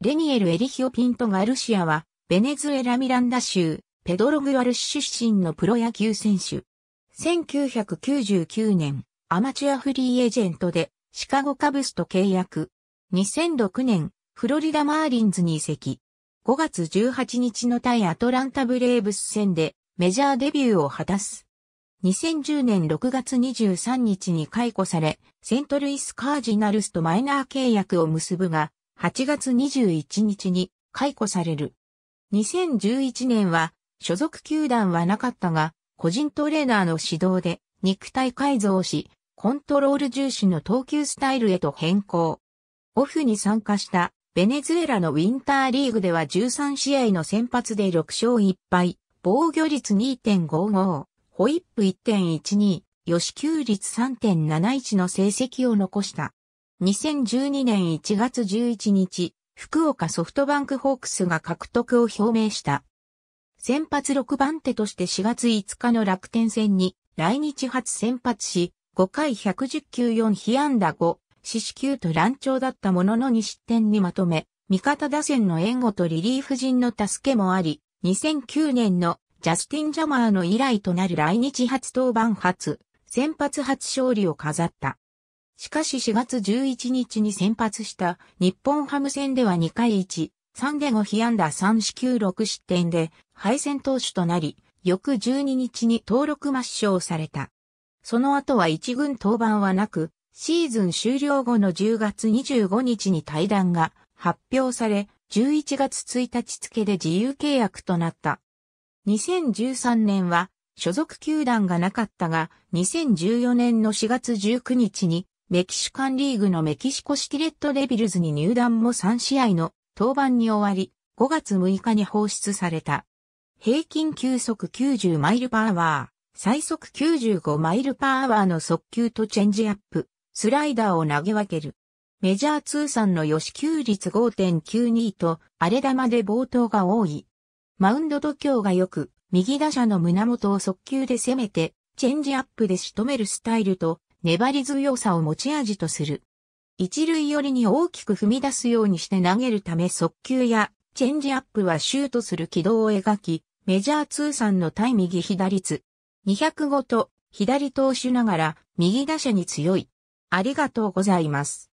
レニエル・エリヒオ・ピント・ガルシアは、ベネズエラ・ミランダ州、ペドロ・グアルシ出身のプロ野球選手。1999年、アマチュアフリーエージェントで、シカゴカブスと契約。2006年、フロリダ・マーリンズに移籍。5月18日の対アトランタ・ブレーブス戦で、メジャーデビューを果たす。2010年6月23日に解雇され、セントルイス・カージナルスとマイナー契約を結ぶが、8月21日に解雇される。2011年は所属球団はなかったが、個人トレーナーの指導で肉体改造し、コントロール重視の投球スタイルへと変更。オフに参加したベネズエラのウィンターリーグでは13試合の先発で6勝1敗、防御率2.55、ホイップ1.12、吉球率3.71の成績を残した。2012年1月11日、福岡ソフトバンクホークスが獲得を表明した。先発6番手として4月5日の楽天戦に来日初先発し、5回110球4被安打5、四死球と乱調だったものの2失点にまとめ、味方打線の援護とリリーフ陣の助けもあり、2009年のジャスティン・ジャマーの以来となる来日初登板初、先発初勝利を飾った。しかし4月11日に先発した日本ハム戦では2回1、3で5被安打3四球6失点で敗戦投手となり、翌12日に登録抹消された。その後は一軍登板はなく、シーズン終了後の10月25日に退団が発表され、11月1日付で自由契約となった。2013年は所属球団がなかったが、2014年の4月19日にメキシカンリーグのメキシコシキレットレビルズに入団も3試合の登板に終わり、5月6日に放出された。平均球速90マイルパワー、最速95マイルパワーの速球とチェンジアップ、スライダーを投げ分ける。メジャー通算の予支給率5.92と荒れ玉で冒頭が多い。マウンド度胸が良く、右打者の胸元を速球で攻めて、チェンジアップで仕留めるスタイルと粘り強さを持ち味とする。一塁寄りに大きく踏み出すようにして投げるため速球やチェンジアップはシュートする軌道を描き、メジャー通算の対右左率205と左投手ながら右打者に強い。ありがとうございます。